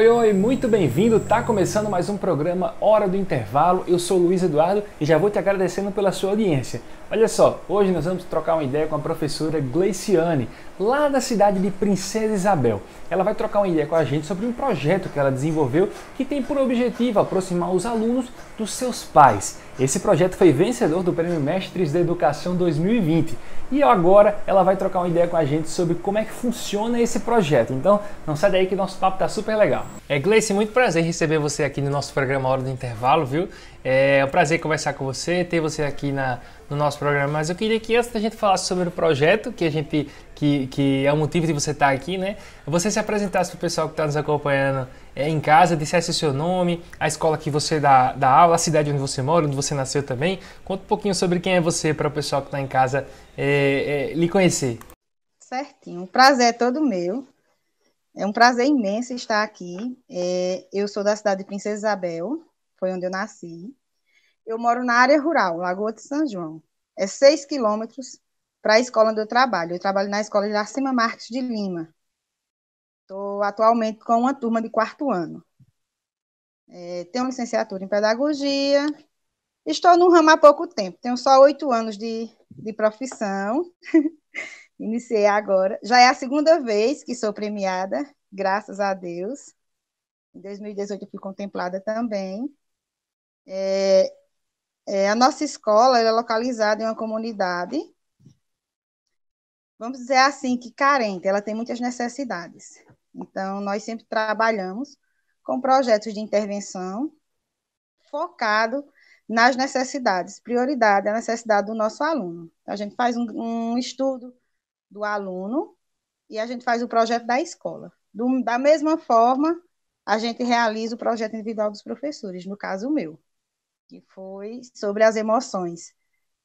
Oi, oi, muito bem-vindo. Tá começando mais um programa Hora do Intervalo. Eu sou Luiz Eduardo e já vou te agradecendo pela sua audiência. Olha só, hoje nós vamos trocar uma ideia com a professora Gleiciane, lá da cidade de Princesa Isabel. Ela vai trocar uma ideia com a gente sobre um projeto que ela desenvolveu que tem por objetivo aproximar os alunos dos seus pais. Esse projeto foi vencedor do Prêmio Mestres da Educação 2020 e agora ela vai trocar uma ideia com a gente sobre como é que funciona esse projeto. Então, não sai daí que nosso papo tá super legal. É, Gleice, muito prazer receber você aqui no nosso programa Hora do Intervalo, viu? É um prazer conversar com você, ter você aqui na, no nosso programa. Mas eu queria que antes da gente falar sobre o projeto, que a gente que, que é o motivo de você estar aqui, né? Você se apresentasse para o pessoal que está nos acompanhando é, em casa, dissesse o seu nome, a escola que você dá, dá aula, a cidade onde você mora, onde você nasceu também. Conta um pouquinho sobre quem é você para o pessoal que está em casa é, é, lhe conhecer. Certinho. O prazer é todo meu. É um prazer imenso estar aqui. É, eu sou da cidade de Princesa Isabel, foi onde eu nasci. Eu moro na área rural, Lagoa de São João. É seis quilômetros para a escola onde eu trabalho. Eu trabalho na escola de Arcima Marques de Lima. Estou atualmente com uma turma de quarto ano. É, tenho licenciatura em pedagogia. Estou no ramo há pouco tempo. Tenho só oito anos de, de profissão. Iniciei agora. Já é a segunda vez que sou premiada, graças a Deus. Em 2018 eu fui contemplada também. É, é, a nossa escola é localizada em uma comunidade, vamos dizer assim, que carente, ela tem muitas necessidades. Então, nós sempre trabalhamos com projetos de intervenção focado nas necessidades. Prioridade é a necessidade do nosso aluno. A gente faz um, um, estudo do aluno e a gente faz o projeto da escola. Do, da mesma forma, a gente realiza o projeto individual dos professores, no caso o meu que foi sobre as emoções,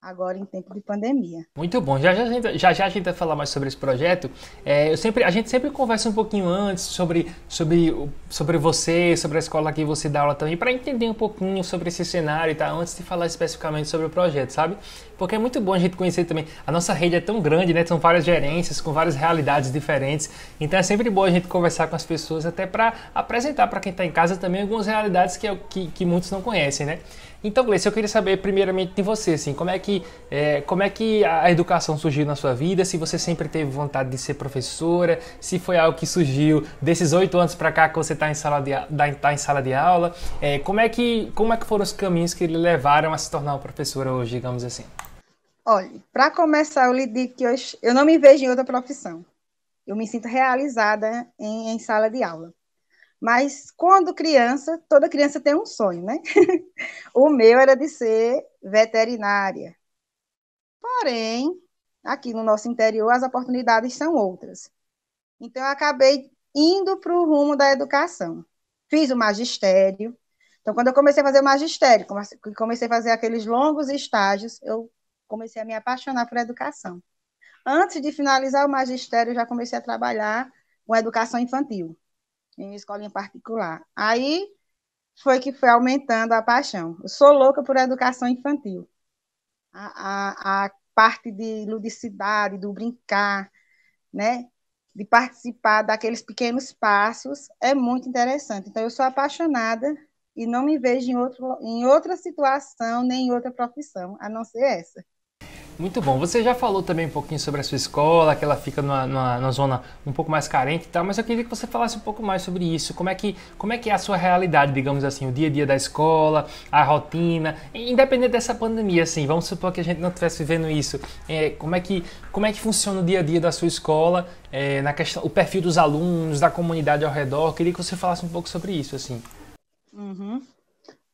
agora em tempo de pandemia. Muito bom. Já já, já, já a gente vai falar mais sobre esse projeto. É, eu sempre, a gente sempre conversa um pouquinho antes sobre, sobre, sobre você, sobre a escola que você dá aula também, para entender um pouquinho sobre esse cenário e tá? antes de falar especificamente sobre o projeto, sabe? Porque é muito bom a gente conhecer também. A nossa rede é tão grande, né? São várias gerências, com várias realidades diferentes. Então é sempre bom a gente conversar com as pessoas, até para apresentar para quem está em casa também algumas realidades que, é que, que muitos não conhecem, né? Então, Gleice, eu queria saber primeiramente de você, assim, como é que, é, como é que a educação surgiu na sua vida, se você sempre teve vontade de ser professora, se foi algo que surgiu desses oito anos para cá que você está em, sala de, tá em sala de aula, é, como, é que, como é que foram os caminhos que lhe levaram a se tornar uma professora hoje, digamos assim? Olha, para começar, eu lhe digo que hoje eu não me vejo em outra profissão. Eu me sinto realizada em, em sala de aula. Mas quando criança, toda criança tem um sonho, né? o meu era de ser veterinária. Porém, aqui no nosso interior, as oportunidades são outras. Então, eu acabei indo para o rumo da educação. Fiz o magistério. Então, quando eu comecei a fazer o magistério, comecei a fazer aqueles longos estágios, eu comecei a me apaixonar por educação. Antes de finalizar o magistério, eu já comecei a trabalhar com educação infantil em escolinha particular. Aí foi que foi aumentando a paixão. Eu sou louca por educação infantil. A, a, a parte de ludicidade, do brincar, né? de participar daqueles pequenos passos é muito interessante. Então, eu sou apaixonada e não me vejo em, outro, em outra situação nem em outra profissão, a não ser essa. Muito bom. Você já falou também um pouquinho sobre a sua escola, que ela fica numa, numa, numa, zona um pouco mais carente e tal, mas eu queria que você falasse um pouco mais sobre isso. Como é que, como é, que é a sua realidade, digamos assim, o dia a dia da escola, a rotina, independente dessa pandemia, assim, vamos supor que a gente não estivesse vivendo isso. É, como, é que, como é que funciona o dia a dia da sua escola, é, na questão, o perfil dos alunos, da comunidade ao redor? Eu queria que você falasse um pouco sobre isso, assim. Uhum.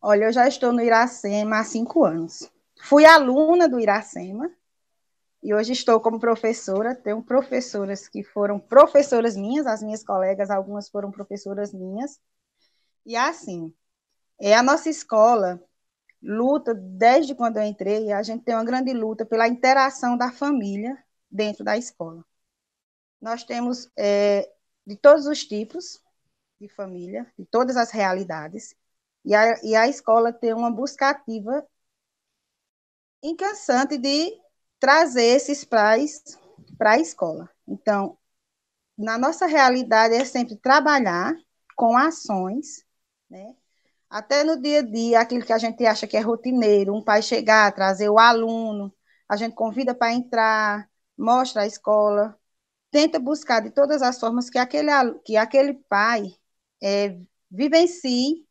Olha, eu já estou no Iracema há cinco anos. Fui aluna do Iracema, e hoje estou como professora, tenho professoras que foram professoras minhas, as minhas colegas, algumas foram professoras minhas. E é assim, é a nossa escola luta desde quando eu entrei, a gente tem uma grande luta pela interação da família dentro da escola. Nós temos é, de todos os tipos de família, de todas as realidades, e a, e a escola tem uma busca ativa incansante de trazer esses pais para a escola. Então, na nossa realidade é sempre trabalhar com ações, né? Até no dia a dia, aquilo que a gente acha que é rotineiro, um pai chegar, trazer o aluno, a gente convida para entrar, mostra a escola, tenta buscar de todas as formas que aquele, que aquele pai é, vivencie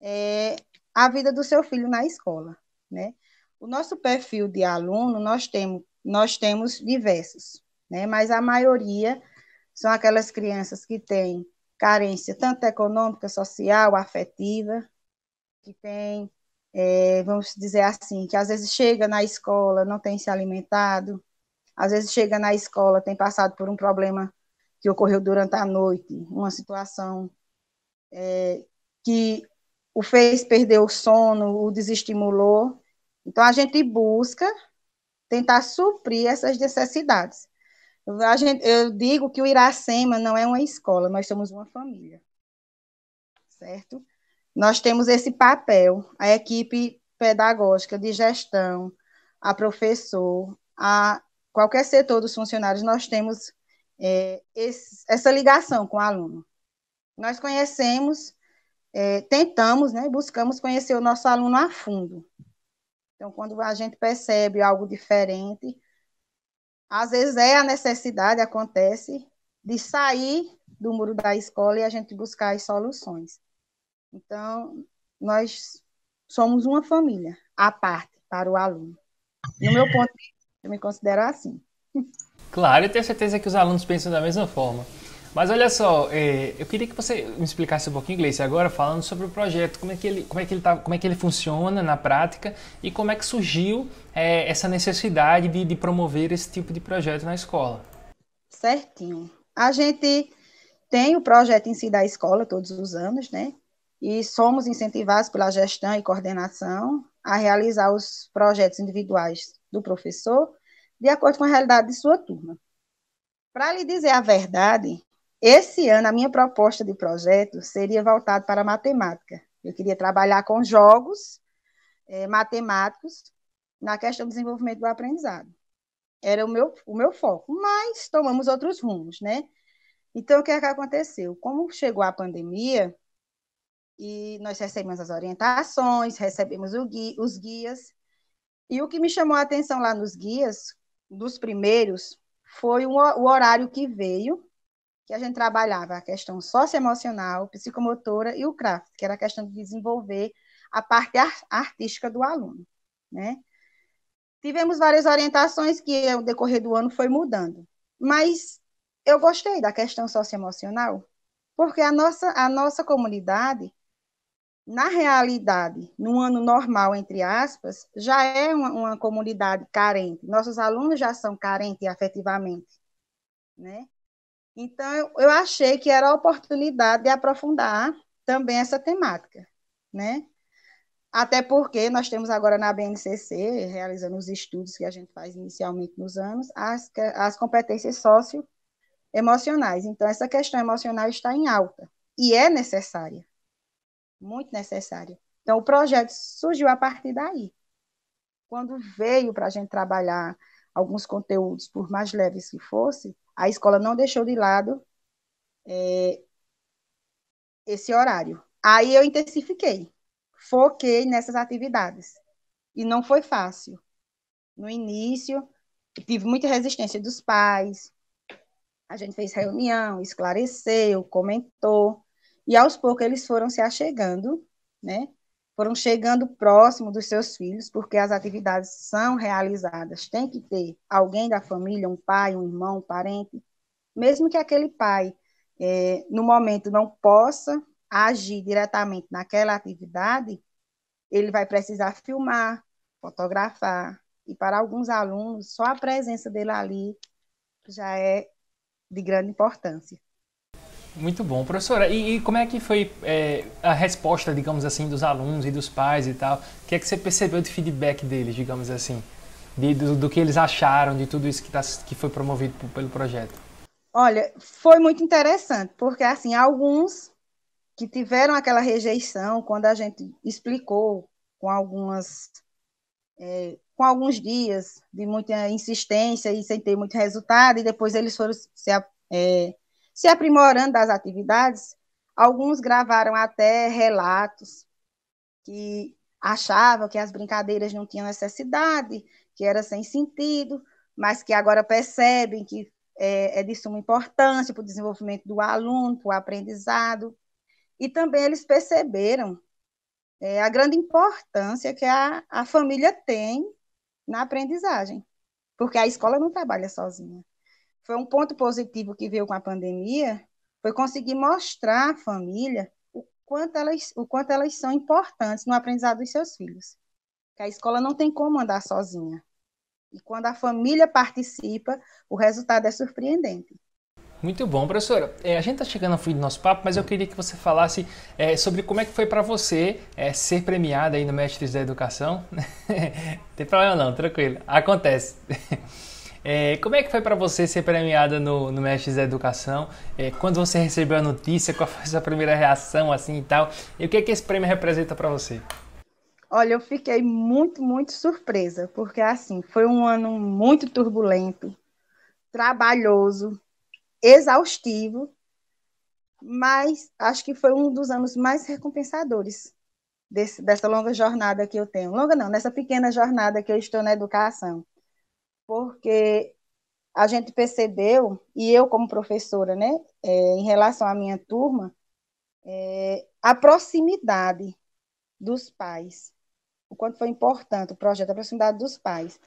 é, a vida do seu filho na escola, né? O nosso perfil de aluno, nós temos, nós temos diversos, né? mas a maioria são aquelas crianças que têm carência tanto econômica, social, afetiva, que tem, é, vamos dizer assim, que às vezes chega na escola, não tem se alimentado, às vezes chega na escola, tem passado por um problema que ocorreu durante a noite, uma situação é, que o fez perder o sono, o desestimulou, então, a gente busca tentar suprir essas necessidades. Gente, eu digo que o Iracema não é uma escola, nós somos uma família, certo? Nós temos esse papel, a equipe pedagógica, de gestão, a professor, a qualquer setor dos funcionários, nós temos é, esse, essa ligação com o aluno. Nós conhecemos, é, tentamos, né, buscamos conhecer o nosso aluno a fundo, então, quando a gente percebe algo diferente, às vezes é a necessidade, acontece, de sair do muro da escola e a gente buscar as soluções. Então, nós somos uma família à parte para o aluno. No meu ponto, eu me considero assim. Claro, eu tenho certeza que os alunos pensam da mesma forma. Mas olha só, é, eu queria que você me explicasse um pouquinho, inglês. agora falando sobre o projeto, como é que ele, como é que ele, tá, como é que ele funciona na prática e como é que surgiu é, essa necessidade de, de promover esse tipo de projeto na escola. Certinho. A gente tem o projeto em si da escola todos os anos, né? E somos incentivados pela gestão e coordenação a realizar os projetos individuais do professor de acordo com a realidade de sua turma. Para lhe dizer a verdade, esse ano, a minha proposta de projeto seria voltada para a matemática. Eu queria trabalhar com jogos é, matemáticos na questão do desenvolvimento do aprendizado. Era o meu, o meu foco, mas tomamos outros rumos, né? Então, o que, é que aconteceu? Como chegou a pandemia, e nós recebemos as orientações, recebemos os guias, e o que me chamou a atenção lá nos guias, dos primeiros, foi o horário que veio que a gente trabalhava a questão socioemocional, psicomotora e o craft, que era a questão de desenvolver a parte artística do aluno, né? Tivemos várias orientações que ao eh, decorrer do ano foi mudando, mas eu gostei da questão socioemocional, porque a nossa, a nossa comunidade, na realidade, num ano normal, entre aspas, já é uma, uma comunidade carente, nossos alunos já são carentes afetivamente, né? Então, eu achei que era a oportunidade de aprofundar também essa temática, né? Até porque nós temos agora na BNCC, realizando os estudos que a gente faz inicialmente nos anos, as, as competências socioemocionais. Então, essa questão emocional está em alta e é necessária, muito necessária. Então, o projeto surgiu a partir daí. Quando veio para a gente trabalhar alguns conteúdos, por mais leves que fossem, a escola não deixou de lado é, esse horário. Aí eu intensifiquei, foquei nessas atividades. E não foi fácil. No início, tive muita resistência dos pais. A gente fez reunião, esclareceu, comentou. E aos poucos eles foram se achegando, né? foram chegando próximo dos seus filhos, porque as atividades são realizadas. Tem que ter alguém da família, um pai, um irmão, um parente, mesmo que aquele pai, é, no momento, não possa agir diretamente naquela atividade, ele vai precisar filmar, fotografar. E para alguns alunos, só a presença dele ali já é de grande importância. Muito bom, professora. E, e como é que foi é, a resposta, digamos assim, dos alunos e dos pais e tal? O que é que você percebeu de feedback deles, digamos assim? De, do, do, que eles acharam de tudo isso que, tá, que foi promovido pelo projeto? Olha, foi muito interessante, porque assim, alguns que tiveram aquela rejeição quando a gente explicou com algumas é, com alguns dias de muita insistência e sem ter muito resultado, e depois eles foram se, é, se aprimorando das atividades, alguns gravaram até relatos que achavam que as brincadeiras não tinham necessidade, que era sem sentido, mas que agora percebem que é, é de suma importância para o desenvolvimento do aluno, para o aprendizado. E também eles perceberam é, a grande importância que a, a família tem na aprendizagem, porque a escola não trabalha sozinha foi um ponto positivo que veio com a pandemia, foi conseguir mostrar à família o quanto elas, o quanto elas são importantes no aprendizado dos seus filhos. Que a escola não tem como andar sozinha. E quando a família participa, o resultado é surpreendente. Muito bom, professora. É, a gente está chegando ao fim do nosso papo, mas eu queria que você falasse é, sobre como é que foi para você é, ser premiada aí no Mestres da Educação. não tem problema não, tranquilo. Acontece. É, como é que foi para você ser premiada no, no Mestres da Educação? É, quando você recebeu a notícia, qual foi a sua primeira reação assim e tal? E o que, é que esse prêmio representa para você? Olha, eu fiquei muito, muito surpresa, porque assim, foi um ano muito turbulento, trabalhoso, exaustivo, mas acho que foi um dos anos mais recompensadores desse, dessa longa jornada que eu tenho. Longa não, nessa pequena jornada que eu estou na educação porque a gente percebeu, e eu como professora, né, é, em relação à minha turma, é, a proximidade dos pais, o quanto foi importante o projeto, a proximidade dos pais.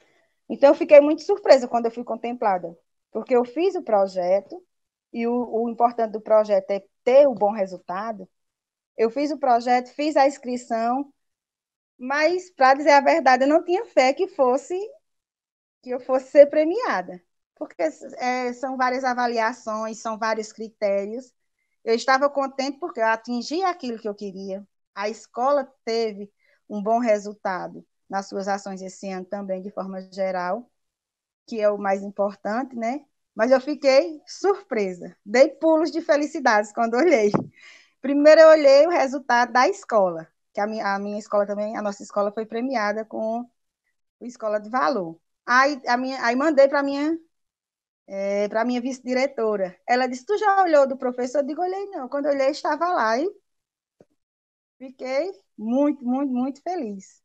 Então, eu fiquei muito surpresa quando eu fui contemplada, porque eu fiz o projeto, e o, o importante do projeto é ter o bom resultado. Eu fiz o projeto, fiz a inscrição, mas, para dizer a verdade, eu não tinha fé que fosse que eu fosse ser premiada, porque é, são várias avaliações, são vários critérios. Eu estava contente porque eu atingi aquilo que eu queria. A escola teve um bom resultado nas suas ações esse ano também, de forma geral, que é o mais importante, né? Mas eu fiquei surpresa, dei pulos de felicidades quando olhei. Primeiro eu olhei o resultado da escola, que a minha, a minha escola também, a nossa escola foi premiada com o Escola de Valor. Aí, a minha, aí mandei para minha, é, eh, para minha vice-diretora. Ela disse: Tu já olhou do professor? Eu digo: Olhei não. Quando eu olhei, estava lá. E fiquei muito, muito, muito feliz.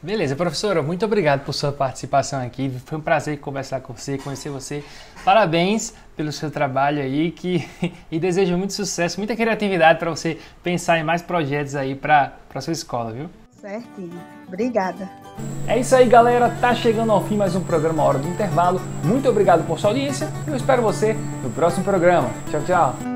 Beleza, professora, muito obrigado por sua participação aqui. Foi um prazer conversar com você, conhecer você. Parabéns pelo seu trabalho aí que, e desejo muito sucesso, muita criatividade para você pensar em mais projetos aí para a sua escola, viu? Certinho. Obrigada. É isso aí, galera. Tá chegando ao fim mais um programa Hora do Intervalo. Muito obrigado por sua audiência. Eu espero você no próximo programa. Tchau, tchau.